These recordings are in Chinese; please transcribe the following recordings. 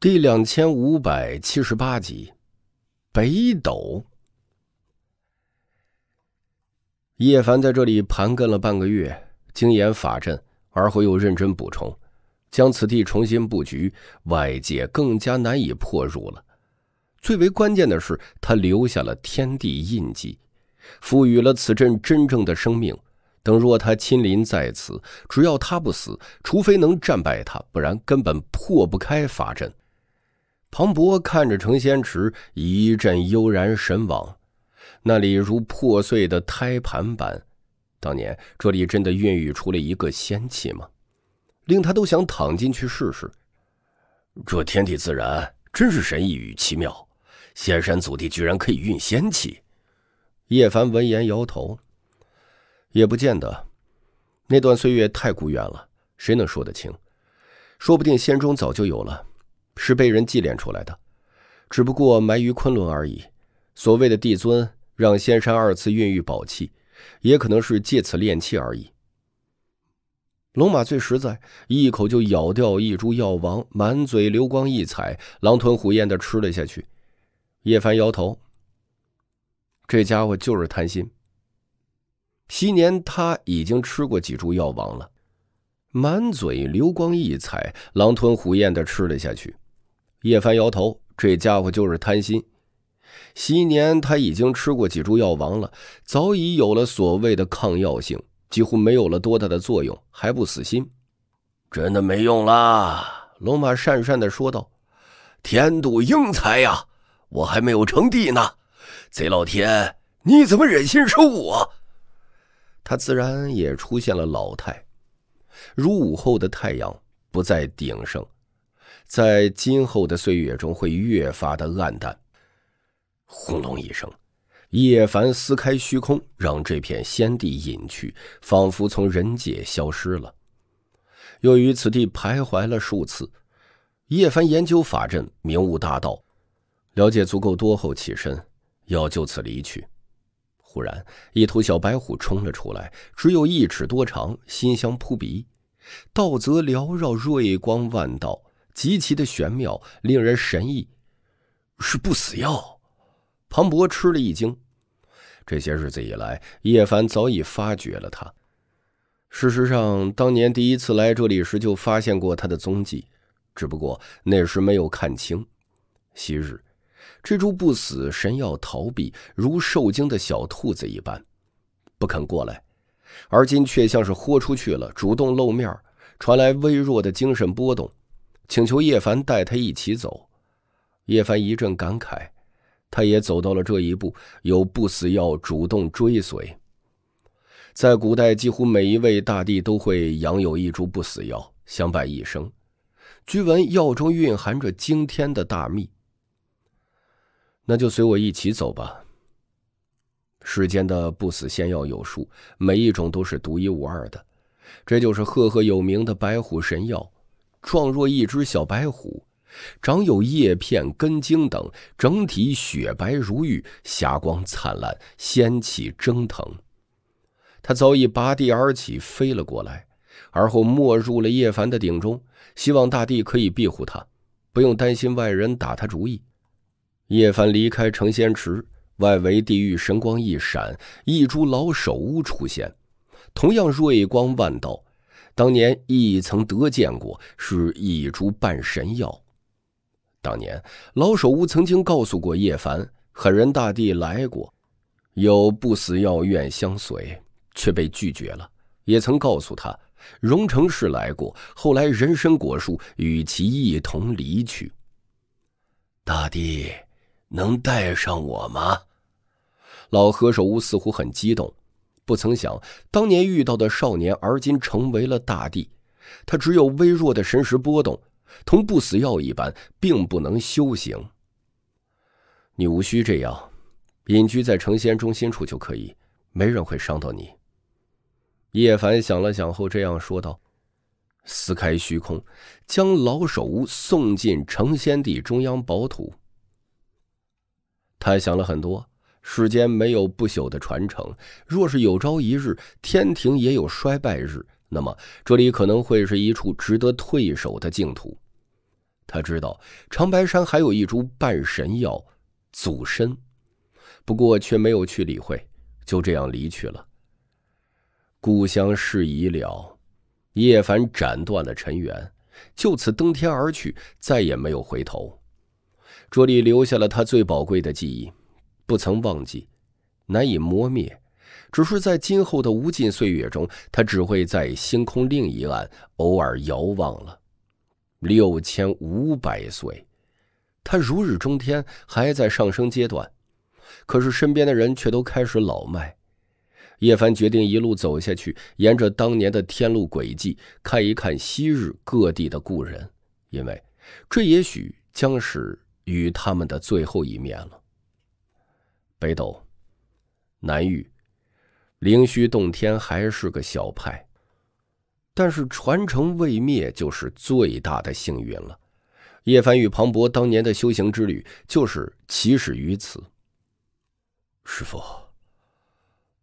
第两千五百七十八集，北斗。叶凡在这里盘根了半个月，精研法阵，而后又认真补充，将此地重新布局，外界更加难以破入了。最为关键的是，他留下了天地印记，赋予了此阵真正的生命。等若他亲临在此，只要他不死，除非能战败他，不然根本破不开法阵。庞博看着成仙池，一阵悠然神往。那里如破碎的胎盘般，当年这里真的孕育出了一个仙气吗？令他都想躺进去试试。这天地自然真是神异与奇妙，仙山祖地居然可以孕仙气。叶凡闻言摇头，也不见得。那段岁月太古远了，谁能说得清？说不定仙中早就有了。是被人祭炼出来的，只不过埋于昆仑而已。所谓的帝尊让仙山二次孕育宝器，也可能是借此炼器而已。龙马最实在，一口就咬掉一株药王，满嘴流光溢彩，狼吞虎咽的吃了下去。叶凡摇头，这家伙就是贪心。昔年他已经吃过几株药王了，满嘴流光溢彩，狼吞虎咽的吃了下去。叶凡摇头，这家伙就是贪心。昔年他已经吃过几株药王了，早已有了所谓的抗药性，几乎没有了多大的作用，还不死心。真的没用啦！龙马讪讪地说道：“天妒英才呀，我还没有成帝呢，贼老天，你怎么忍心收我？”他自然也出现了老态，入午后的太阳不再鼎盛。在今后的岁月中，会越发的暗淡。轰隆一声，叶凡撕开虚空，让这片仙地隐去，仿佛从人界消失了。又于此地徘徊了数次，叶凡研究法阵、明悟大道，了解足够多后起身，要就此离去。忽然，一头小白虎冲了出来，只有一尺多长，心香扑鼻，道泽缭绕，瑞光万道。极其的玄妙，令人神异，是不死药。庞博吃了一惊。这些日子以来，叶凡早已发觉了他。事实上，当年第一次来这里时就发现过他的踪迹，只不过那时没有看清。昔日，蜘蛛不死神药逃避，如受惊的小兔子一般，不肯过来。而今却像是豁出去了，主动露面，传来微弱的精神波动。请求叶凡带他一起走。叶凡一阵感慨，他也走到了这一步，有不死药主动追随。在古代，几乎每一位大帝都会养有一株不死药，相伴一生。据闻药中蕴含着惊天的大秘。那就随我一起走吧。世间的不死仙药有数，每一种都是独一无二的。这就是赫赫有名的白虎神药。状若一只小白虎，长有叶片、根茎等，整体雪白如玉，霞光灿烂，仙气蒸腾。他早已拔地而起，飞了过来，而后没入了叶凡的鼎中，希望大地可以庇护他，不用担心外人打他主意。叶凡离开成仙池，外围地狱神光一闪，一株老手乌出现，同样锐光万道。当年亦曾得见过，是一株半神药。当年老首乌曾经告诉过叶凡，狠人大帝来过，有不死药愿相随，却被拒绝了。也曾告诉他，荣成市来过，后来人参果树与其一同离去。大帝，能带上我吗？老何首乌似乎很激动。不曾想，当年遇到的少年，而今成为了大帝。他只有微弱的神识波动，同不死药一般，并不能修行。你无需这样，隐居在成仙中心处就可以，没人会伤到你。叶凡想了想后，这样说道：“撕开虚空，将老手屋送进成仙地中央宝土。”他想了很多。世间没有不朽的传承。若是有朝一日天庭也有衰败日，那么这里可能会是一处值得退守的净土。他知道长白山还有一株半神药祖参，不过却没有去理会，就这样离去了。故乡事已了，叶凡斩断了尘缘，就此登天而去，再也没有回头。这里留下了他最宝贵的记忆。不曾忘记，难以磨灭，只是在今后的无尽岁月中，他只会在星空另一岸偶尔遥望了。六千五百岁，他如日中天，还在上升阶段，可是身边的人却都开始老迈。叶凡决定一路走下去，沿着当年的天路轨迹，看一看昔日各地的故人，因为这也许将是与他们的最后一面了。北斗，南域，灵虚洞天还是个小派，但是传承未灭，就是最大的幸运了。叶凡与庞博当年的修行之旅，就是起始于此。师傅，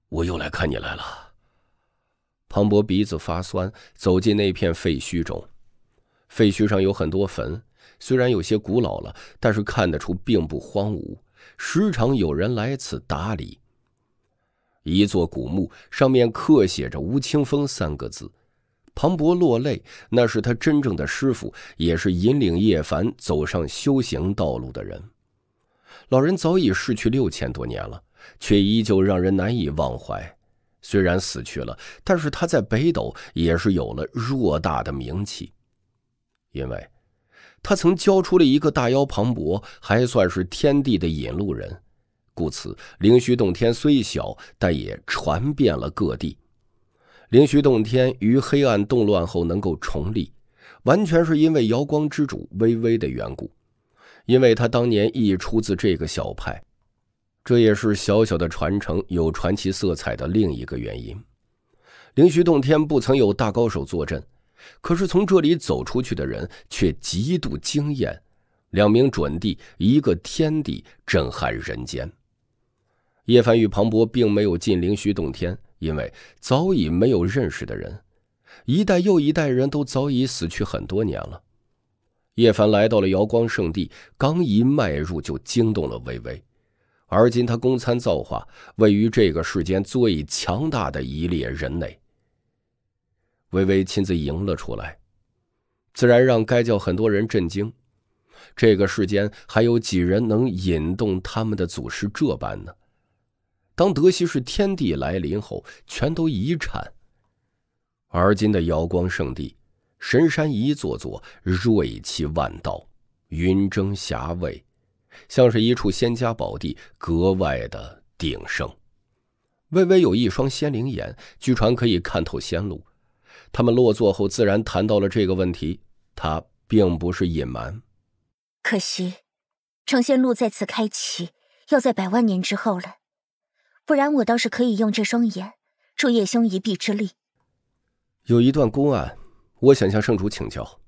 我又来看你来了。庞博鼻子发酸，走进那片废墟中。废墟上有很多坟，虽然有些古老了，但是看得出并不荒芜。时常有人来此打理。一座古墓上面刻写着“吴青峰”三个字，庞博落泪，那是他真正的师傅，也是引领叶凡走上修行道路的人。老人早已逝去六千多年了，却依旧让人难以忘怀。虽然死去了，但是他在北斗也是有了偌大的名气，因为。他曾教出了一个大妖庞博，还算是天地的引路人，故此灵虚洞天虽小，但也传遍了各地。灵虚洞天于黑暗动乱后能够重立，完全是因为瑶光之主微微的缘故，因为他当年亦出自这个小派，这也是小小的传承有传奇色彩的另一个原因。灵虚洞天不曾有大高手坐镇。可是从这里走出去的人却极度惊艳，两名准帝，一个天帝，震撼人间。叶凡与庞博并没有进灵虚洞天，因为早已没有认识的人，一代又一代人都早已死去很多年了。叶凡来到了瑶光圣地，刚一迈入就惊动了微微。而今他公参造化，位于这个世间最强大的一列人类。微微亲自迎了出来，自然让该教很多人震惊。这个世间还有几人能引动他们的祖师这般呢？当德西是天地来临后，全都一颤。而今的瑶光圣地，神山一座座锐气万道，云蒸霞蔚，像是一处仙家宝地，格外的鼎盛。微微有一双仙灵眼，据传可以看透仙路。他们落座后，自然谈到了这个问题。他并不是隐瞒。可惜，成仙路再次开启，要在百万年之后了。不然，我倒是可以用这双眼助叶兄一臂之力。有一段公案，我想向圣主请教。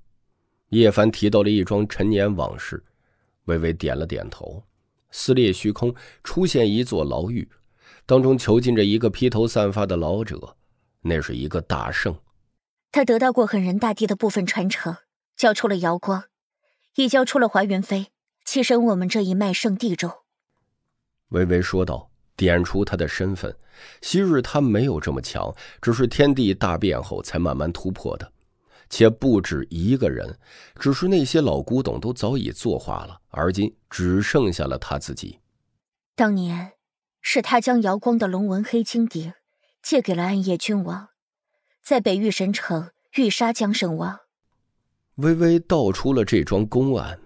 叶凡提到了一桩陈年往事，微微点了点头。撕裂虚空，出现一座牢狱，当中囚禁着一个披头散发的老者。那是一个大圣。他得到过狠人大帝的部分传承，交出了瑶光，亦交出了华云飞，栖身我们这一脉圣地中。微微说道，点出他的身份。昔日他没有这么强，只是天地大变后才慢慢突破的，且不止一个人，只是那些老古董都早已作化了，而今只剩下了他自己。当年，是他将瑶光的龙纹黑金鼎借给了暗夜君王。在北域神城欲杀江圣王，微微道出了这桩公案。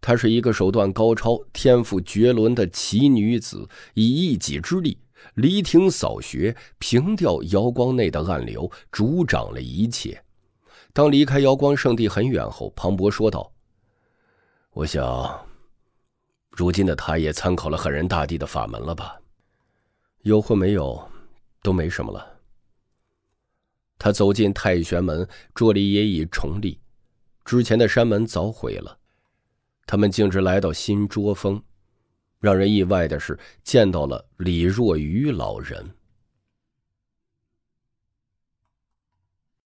她是一个手段高超、天赋绝伦的奇女子，以一己之力犁庭扫穴，平掉瑶光内的暗流，主掌了一切。当离开瑶光圣地很远后，庞博说道：“我想，如今的她也参考了狠人大帝的法门了吧？有或没有，都没什么了。”他走进太玄门，这里也已重立，之前的山门早毁了。他们径直来到新桌峰，让人意外的是，见到了李若愚老人。